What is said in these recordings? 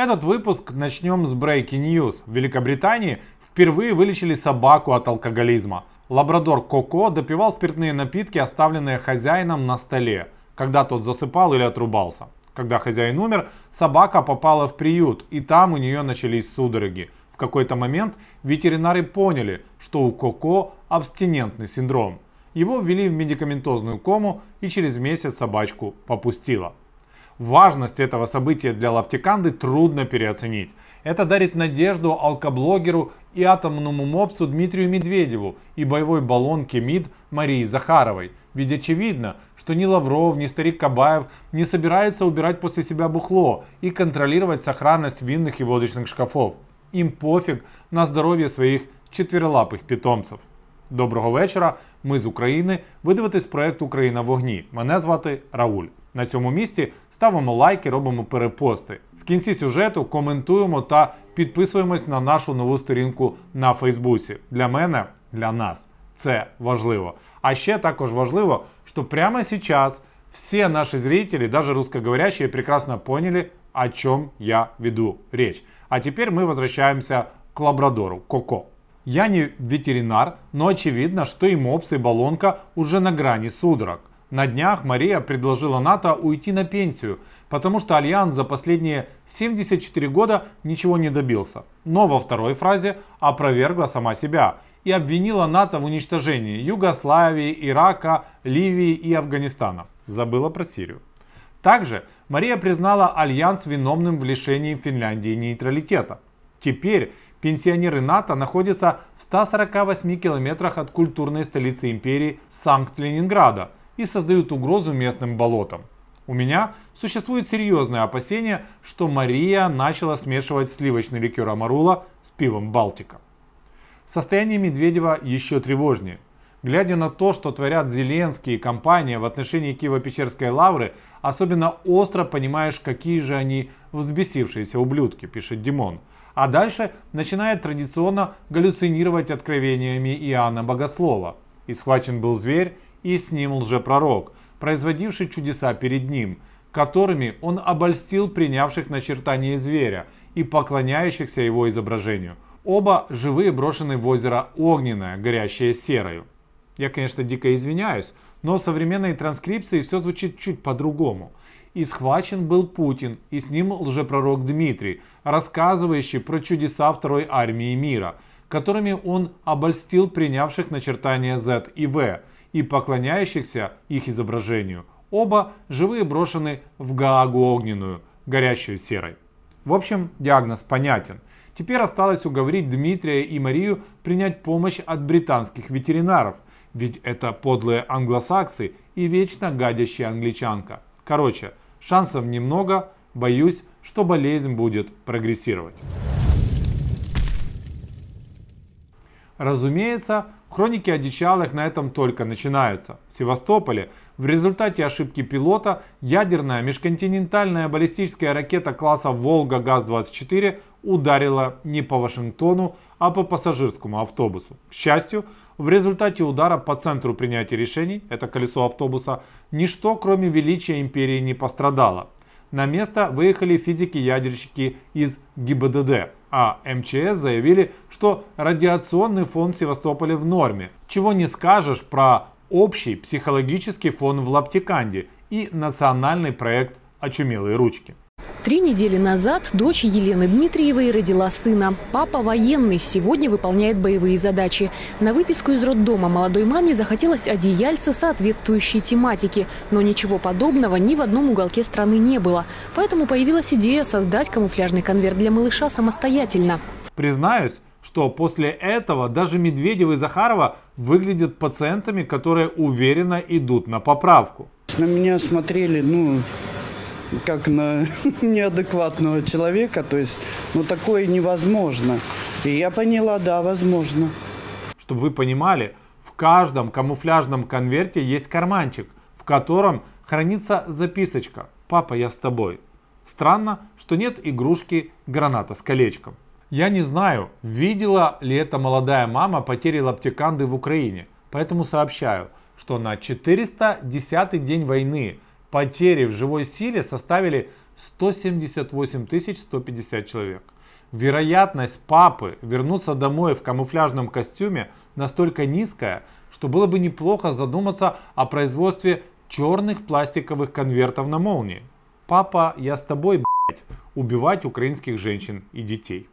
Этот выпуск начнем с Breaking News. В Великобритании впервые вылечили собаку от алкоголизма. Лабрадор Коко допивал спиртные напитки, оставленные хозяином на столе, когда тот засыпал или отрубался. Когда хозяин умер, собака попала в приют, и там у нее начались судороги. В какой-то момент ветеринары поняли, что у Коко абстинентный синдром. Его ввели в медикаментозную кому, и через месяц собачку попустила. Важность этого события для лаптиканды трудно переоценить. Это дарит надежду алкоблогеру и атомному мопсу Дмитрию Медведеву и боевой баллонке МИД Марии Захаровой. Ведь очевидно, что ни Лавров, ни старик Кабаев не собираются убирать после себя бухло и контролировать сохранность винных и водочных шкафов. Им пофиг на здоровье своих четверолапых питомцев. Доброго вечора. Ми з України. Ви дивитесь проект Україна в огні. Мене звати Рауль. на цьому місці ставимо лайки, робимо перепости. В кінці сюжету коментуємо та підписуємось на нашу нову сторінку на Фейсбуці. Для мене, для нас це важливо. А ще також важливо, що прямо зараз всі наші зрители, навіть русскоговорящие, прекрасно поняли, о чем я веду речь. А теперь мы возвращаемся к лабрадору Коко. Я не ветеринар, но очевидно, что и мопс, и балонка уже на грани судорог. На днях Мария предложила НАТО уйти на пенсию, потому что Альянс за последние 74 года ничего не добился. Но во второй фразе опровергла сама себя и обвинила НАТО в уничтожении Югославии, Ирака, Ливии и Афганистана. Забыла про Сирию. Также Мария признала Альянс виновным в лишении Финляндии нейтралитета. Теперь пенсионеры НАТО находятся в 148 километрах от культурной столицы империи Санкт-Ленинграда – и создают угрозу местным болотам. У меня существует серьезное опасение, что Мария начала смешивать сливочный ликер Амарула с пивом Балтика. Состояние Медведева еще тревожнее. Глядя на то, что творят Зеленский и компания в отношении Киево-Печерской лавры, особенно остро понимаешь, какие же они взбесившиеся ублюдки, пишет Димон. А дальше начинает традиционно галлюцинировать откровениями Иоанна Богослова. И схвачен был зверь, и с ним лжепророк, производивший чудеса перед ним, которыми он обольстил принявших начертание зверя и поклоняющихся его изображению. Оба живые брошены в озеро Огненное, горящее серою. Я, конечно, дико извиняюсь, но в современной транскрипции все звучит чуть по-другому. И схвачен был Путин, и с ним лжепророк Дмитрий, рассказывающий про чудеса второй армии мира, которыми он обольстил принявших начертание Z и V, и поклоняющихся их изображению. Оба живые брошены в Гаагу огненную, горящую серой. В общем, диагноз понятен. Теперь осталось уговорить Дмитрия и Марию принять помощь от британских ветеринаров, ведь это подлые англосаксы и вечно гадящая англичанка. Короче, шансов немного, боюсь, что болезнь будет прогрессировать. Разумеется, Хроники одичалых на этом только начинаются. В Севастополе в результате ошибки пилота ядерная межконтинентальная баллистическая ракета класса «Волга ГАЗ-24» ударила не по Вашингтону, а по пассажирскому автобусу. К счастью, в результате удара по центру принятия решений, это колесо автобуса, ничто кроме величия империи не пострадало. На место выехали физики-ядерщики из ГИБДД а МЧС заявили, что радиационный фон Севастополя в норме. Чего не скажешь про общий психологический фон в Лаптиканде и национальный проект «Очумелые ручки». Три недели назад дочь Елены Дмитриевой родила сына. Папа военный, сегодня выполняет боевые задачи. На выписку из роддома молодой маме захотелось одеяльца соответствующей тематики. Но ничего подобного ни в одном уголке страны не было. Поэтому появилась идея создать камуфляжный конверт для малыша самостоятельно. Признаюсь, что после этого даже Медведева и Захарова выглядят пациентами, которые уверенно идут на поправку. На меня смотрели, ну, как на неадекватного человека. То есть, ну такое невозможно. И я поняла, да, возможно. Чтобы вы понимали, в каждом камуфляжном конверте есть карманчик, в котором хранится записочка «Папа, я с тобой». Странно, что нет игрушки граната с колечком. Я не знаю, видела ли эта молодая мама потери лаптиканды в Украине, поэтому сообщаю, что на 410 день войны – потери в живой силе составили 178 150 человек. Вероятность папы вернуться домой в камуфляжном костюме настолько низкая, что было бы неплохо задуматься о производстве черных пластиковых конвертов на молнии. Папа, я с тобой, блядь, убивать украинских женщин и детей.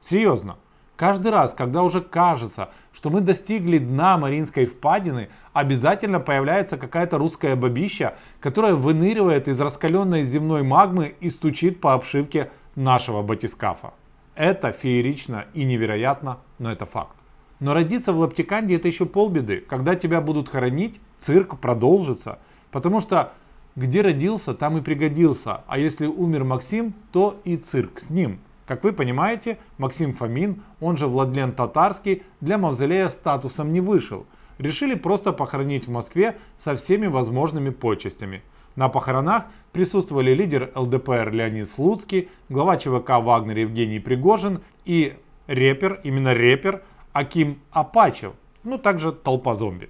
Серьезно, Каждый раз, когда уже кажется, что мы достигли дна Мариинской впадины, обязательно появляется какая-то русская бабища, которая выныривает из раскаленной земной магмы и стучит по обшивке нашего батискафа. Это феерично и невероятно, но это факт. Но родиться в Лаптиканде это еще полбеды. Когда тебя будут хоронить, цирк продолжится. Потому что где родился, там и пригодился. А если умер Максим, то и цирк с ним. Как вы понимаете, Максим Фомин, он же Владлен Татарский, для мавзолея статусом не вышел. Решили просто похоронить в Москве со всеми возможными почестями. На похоронах присутствовали лидер ЛДПР Леонид Слуцкий, глава ЧВК «Вагнер» Евгений Пригожин и репер, именно репер, Аким Апачев, ну также толпа зомби.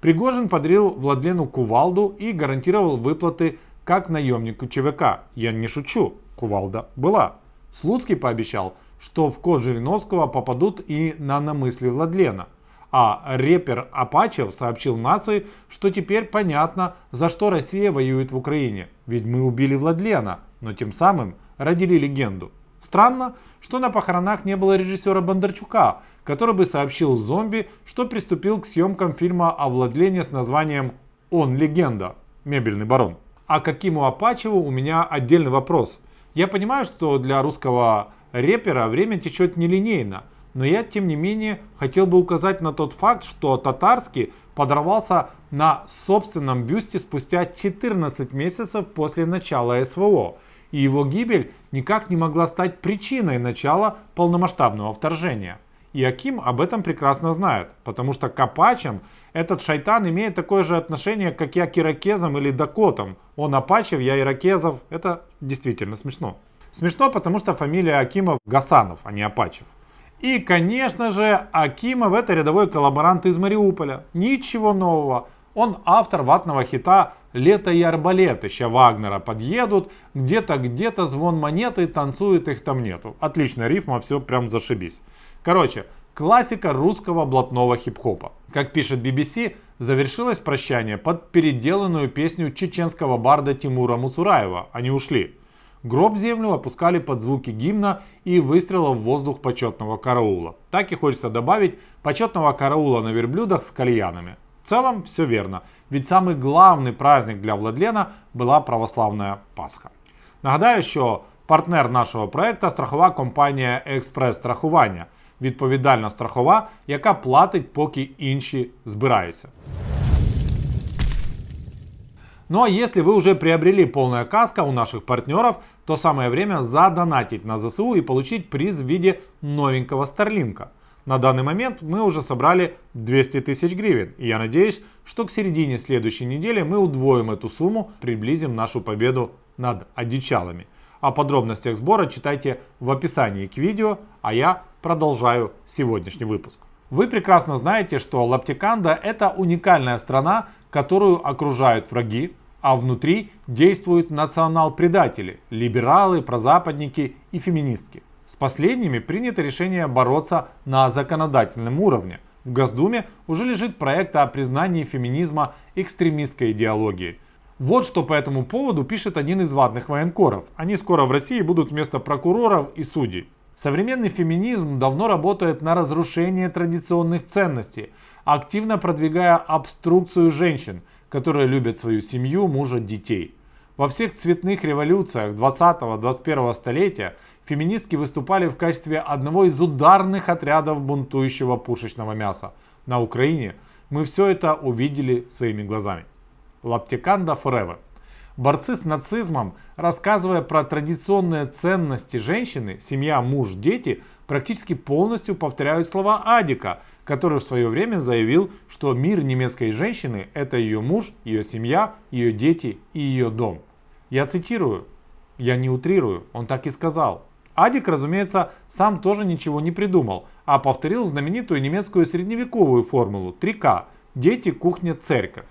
Пригожин подарил Владлену кувалду и гарантировал выплаты как наемнику ЧВК. Я не шучу, кувалда была. Слуцкий пообещал, что в код Жириновского попадут и на намысли Владлена. А репер Апачев сообщил нации, что теперь понятно, за что Россия воюет в Украине. Ведь мы убили Владлена, но тем самым родили легенду. Странно, что на похоронах не было режиссера Бондарчука, который бы сообщил зомби, что приступил к съемкам фильма о Владлене с названием «Он легенда. Мебельный барон». А каким у Апачеву у меня отдельный вопрос. Я понимаю, что для русского репера время течет нелинейно, но я, тем не менее, хотел бы указать на тот факт, что татарский подорвался на собственном бюсте спустя 14 месяцев после начала СВО, и его гибель никак не могла стать причиной начала полномасштабного вторжения. И Аким об этом прекрасно знает, потому что к апачам этот шайтан имеет такое же отношение, как я к иракезам или дакотам. Он апачев, я иракезов. Это действительно смешно. Смешно, потому что фамилия Акимов Гасанов, а не Апачев. И, конечно же, Акимов это рядовой коллаборант из Мариуполя. Ничего нового. Он автор ватного хита «Лето и арбалет» еще Вагнера подъедут, где-то, где-то звон монеты, танцует их там нету. Отличная рифма, все прям зашибись. Короче, классика русского блатного хип-хопа. Как пишет BBC, завершилось прощание под переделанную песню чеченского барда Тимура Мусураева. «Они ушли». Гроб землю опускали под звуки гимна и выстрелов в воздух почетного караула. Так и хочется добавить почетного караула на верблюдах с кальянами. В целом все верно, ведь самый главный праздник для Владлена была православная Пасха. Нагадаю, что партнер нашего проекта страховая компания Экспресс страхування, відповідальна страхова, яка платить, поки інші збираються. Ну а если вы уже приобрели полная каска у наших партнеров, то самое время задонатить на ЗСУ и получить приз в виде новенького Старлинка. На данный момент мы уже собрали 200 тысяч гривен, и я надеюсь, что к середине следующей недели мы удвоим эту сумму, приблизим нашу победу над одичалами. О подробностях сбора читайте в описании к видео, а я продолжаю сегодняшний выпуск. Вы прекрасно знаете, что Лаптиканда это уникальная страна, которую окружают враги, а внутри действуют национал-предатели, либералы, прозападники и феминистки. С последними принято решение бороться на законодательном уровне. В Госдуме уже лежит проект о признании феминизма экстремистской идеологией. Вот что по этому поводу пишет один из ватных военкоров. Они скоро в России будут вместо прокуроров и судей. Современный феминизм давно работает на разрушение традиционных ценностей, активно продвигая обструкцию женщин, которые любят свою семью, мужа, детей. Во всех цветных революциях 20-21 столетия феминистки выступали в качестве одного из ударных отрядов бунтующего пушечного мяса. На Украине мы все это увидели своими глазами. Лаптиканда Forever борцы с нацизмом, рассказывая про традиционные ценности женщины, семья, муж, дети, практически полностью повторяют слова Адика, который в свое время заявил, что мир немецкой женщины – это ее муж, ее семья, ее дети и ее дом. Я цитирую, я не утрирую, он так и сказал. Адик, разумеется, сам тоже ничего не придумал, а повторил знаменитую немецкую средневековую формулу 3К – дети, кухня, церковь.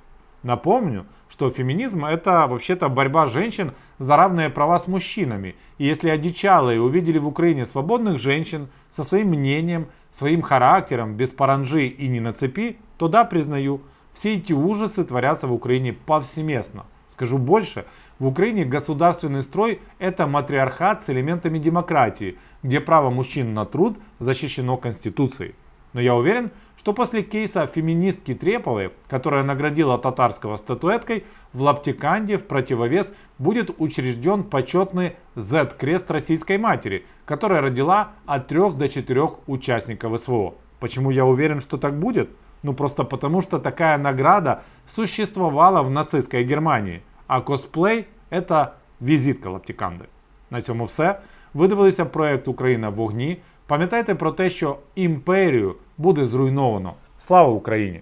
Напомню, что феминизм – это вообще-то борьба женщин за равные права с мужчинами. И если одичалые увидели в Украине свободных женщин со своим мнением, своим характером, без паранжи и не на цепи, то да, признаю, все эти ужасы творятся в Украине повсеместно. Скажу больше, в Украине государственный строй – это матриархат с элементами демократии, где право мужчин на труд защищено Конституцией. Но я уверен, что после кейса феминистки Треповой, которая наградила татарского статуэткой, в Лаптиканде в противовес будет учрежден почетный Z-крест российской матери, которая родила от 3 до 4 участников СВО. Почему я уверен, что так будет? Ну просто потому, что такая награда существовала в нацистской Германии, а косплей – это визитка Лаптіканди. На цьому все. Ви дивилися проект Україна в огні. Пам'ятайте про те, що імперію буде зруйновано. Слава Україні!